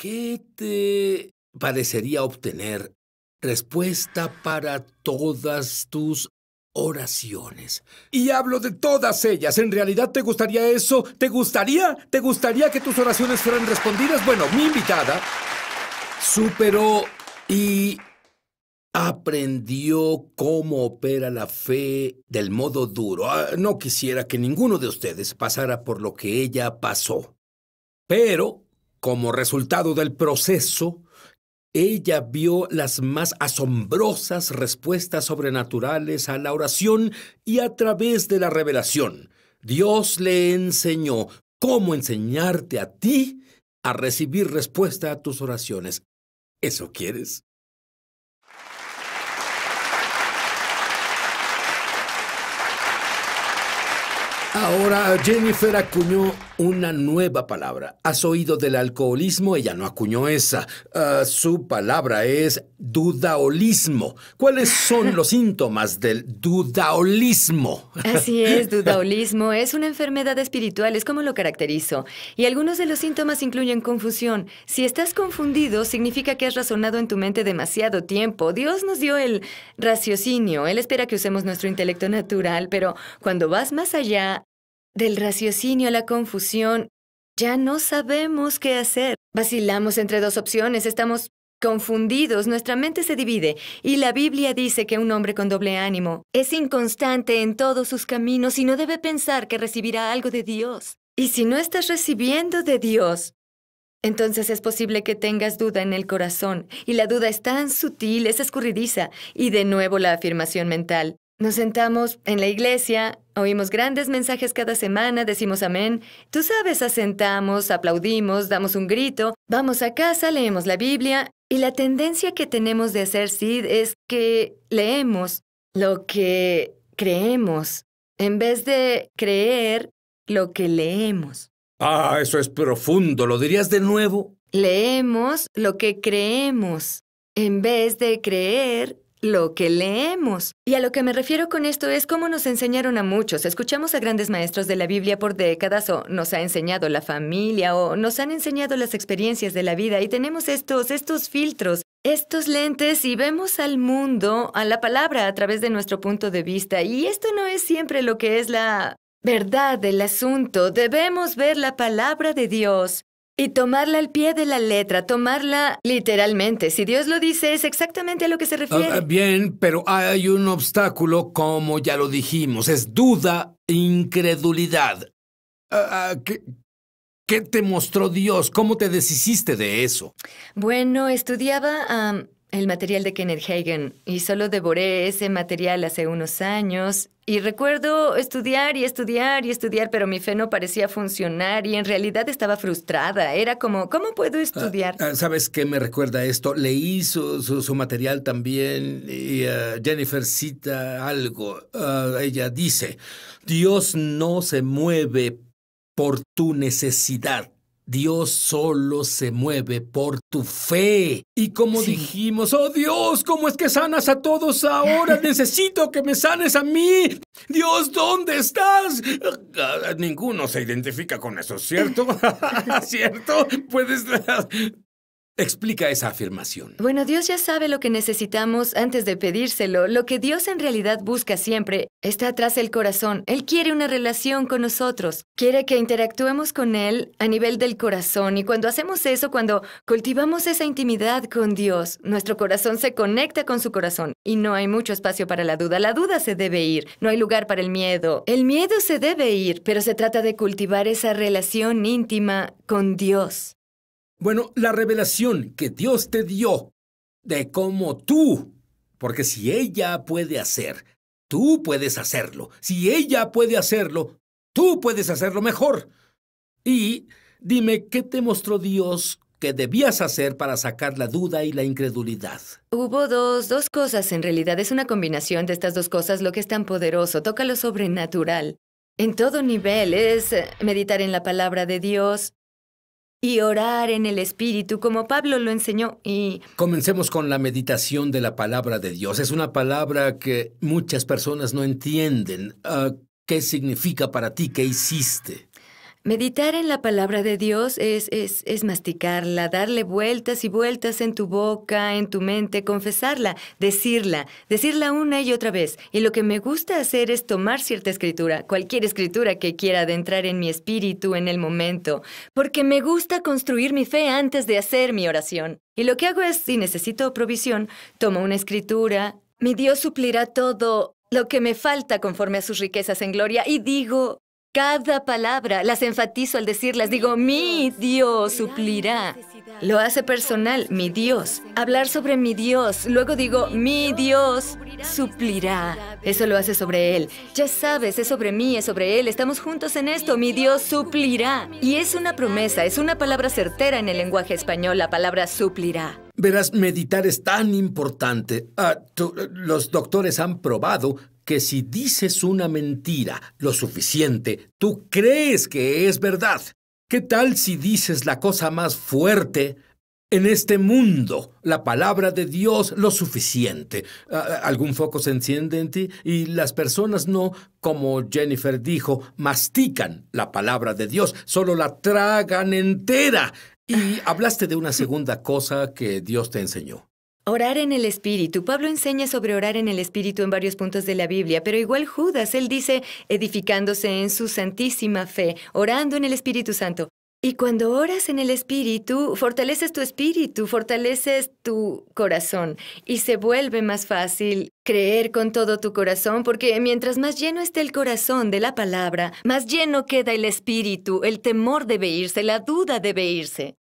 ¿Qué te parecería obtener respuesta para todas tus oraciones. Y hablo de todas ellas. ¿En realidad te gustaría eso? ¿Te gustaría? ¿Te gustaría que tus oraciones fueran respondidas? Bueno, mi invitada superó y aprendió cómo opera la fe del modo duro. Ah, no quisiera que ninguno de ustedes pasara por lo que ella pasó. Pero como resultado del proceso, ella vio las más asombrosas respuestas sobrenaturales a la oración y a través de la revelación, Dios le enseñó cómo enseñarte a ti a recibir respuesta a tus oraciones. ¿Eso quieres? Ahora Jennifer acuñó una nueva palabra. ¿Has oído del alcoholismo? Ella no acuñó esa. Ah, su palabra es dudaolismo. ¿Cuáles son los síntomas del dudaolismo? Así es, dudaolismo es una enfermedad espiritual, es como lo caracterizo. Y algunos de los síntomas incluyen confusión. Si estás confundido, significa que has razonado en tu mente demasiado tiempo. Dios nos dio el raciocinio. Él espera que usemos nuestro intelecto natural, pero cuando vas más allá, del raciocinio a la confusión, ya no sabemos qué hacer. Vacilamos entre dos opciones, estamos confundidos, nuestra mente se divide, y la Biblia dice que un hombre con doble ánimo es inconstante en todos sus caminos y no debe pensar que recibirá algo de Dios. Y si no estás recibiendo de Dios, entonces es posible que tengas duda en el corazón, y la duda es tan sutil, es escurridiza, y de nuevo la afirmación mental. Nos sentamos en la iglesia, oímos grandes mensajes cada semana, decimos amén. Tú sabes, asentamos, aplaudimos, damos un grito, vamos a casa, leemos la Biblia. Y la tendencia que tenemos de hacer, Sid, es que leemos lo que creemos, en vez de creer lo que leemos. Ah, eso es profundo. ¿Lo dirías de nuevo? Leemos lo que creemos, en vez de creer lo que leemos. Y a lo que me refiero con esto es cómo nos enseñaron a muchos. Escuchamos a grandes maestros de la Biblia por décadas o nos ha enseñado la familia o nos han enseñado las experiencias de la vida y tenemos estos, estos filtros, estos lentes y vemos al mundo, a la palabra a través de nuestro punto de vista. Y esto no es siempre lo que es la verdad del asunto. Debemos ver la palabra de Dios y tomarla al pie de la letra, tomarla literalmente. Si Dios lo dice, es exactamente a lo que se ah, refiere. bien, pero hay un obstáculo, como ya lo dijimos, es duda, incredulidad. Ah, ah, ¿Qué, te mostró Dios? ¿Cómo te deshiciste de eso? Bueno, estudiaba el material de Kenneth Hagen y solo devoré ese material hace unos años y recuerdo estudiar y estudiar y estudiar, pero mi fe no parecía funcionar y en realidad estaba frustrada. Era como, ¿cómo puedo ah, estudiar? Ah, ¿Sabes qué me recuerda esto? Leí su, su, material también y eh, Jennifer cita algo. Ah, ella dice, Dios no se mueve por tu necesidad Dios solo se mueve por tu fe. Y como dijimos, oh Dios, ¿cómo es que sanas a todos ahora? Necesito que me sanes a mí. Dios, ¿dónde estás? Ninguno se identifica con eso, ¿cierto? ¿Cierto? Puedes Explica esa afirmación. Bueno, Dios ya sabe lo que necesitamos antes de pedírselo. Lo que Dios en realidad busca siempre está atrás del corazón. Él quiere una relación con nosotros. Quiere que interactuemos con Él a nivel del corazón. Y cuando hacemos eso, cuando cultivamos esa intimidad con Dios, nuestro corazón se conecta con su corazón. Y no hay mucho espacio para la duda. La duda se debe ir. No hay lugar para el miedo. El miedo se debe ir, pero se trata de cultivar esa relación íntima con Dios. Bueno, la revelación que Dios te dio de cómo tú, porque si ella puede hacer, tú puedes hacerlo. Si ella puede hacerlo, tú puedes hacerlo mejor. Y dime, ¿qué te mostró Dios que debías hacer para sacar la duda y la incredulidad? Hubo dos, dos cosas. En realidad es una combinación de estas dos cosas lo que es tan poderoso. Toca lo sobrenatural. En todo nivel es eh, meditar en la palabra de Dios, y orar en el Espíritu, como Pablo lo enseñó. Y... Comencemos con la meditación de la palabra de Dios. Es una palabra que muchas personas no entienden. Ah, ¿Qué significa para ti? que hiciste? Meditar en la palabra de Dios es, es, masticarla, darle vueltas y vueltas en tu boca, en tu mente, confesarla, decirla, decirla una y otra vez. Y lo que me gusta hacer es tomar cierta escritura, cualquier escritura que quiera adentrar en mi espíritu en el momento, porque me gusta construir mi fe antes de hacer mi oración. Y lo que hago es, si necesito provisión, tomo una escritura, mi Dios suplirá todo lo que me falta conforme a sus riquezas en gloria, y digo, cada palabra las enfatizo al decirlas. Digo, mi Dios suplirá. Lo hace personal, mi Dios. Hablar sobre mi Dios. Luego digo, mi Dios suplirá. Eso lo hace sobre Él. Ya sabes, es sobre mí, es sobre Él. Estamos juntos en esto. Mi Dios suplirá. Y es una promesa, es una palabra certera en el lenguaje español, la palabra suplirá. Verás, meditar es tan importante. Ah, los doctores han probado que si dices una mentira lo suficiente, tú crees que es verdad. ¿Qué tal si dices la cosa más fuerte en este mundo, la palabra de Dios lo suficiente? Ah, ah, Algún foco se enciende en ti y las personas no, como Jennifer dijo, mastican la palabra de Dios, solo la tragan entera. Y hablaste de una segunda cosa que Dios te enseñó. Orar en el Espíritu. Pablo enseña sobre orar en el Espíritu en varios puntos de la Biblia, pero igual Judas, él dice, edificándose en su santísima fe, orando en el Espíritu Santo. Y cuando oras en el Espíritu, fortaleces tu espíritu, fortaleces tu corazón y se vuelve más fácil creer con todo tu corazón, porque mientras más lleno esté el corazón de la palabra, más lleno queda el espíritu, el temor debe irse, la duda debe irse.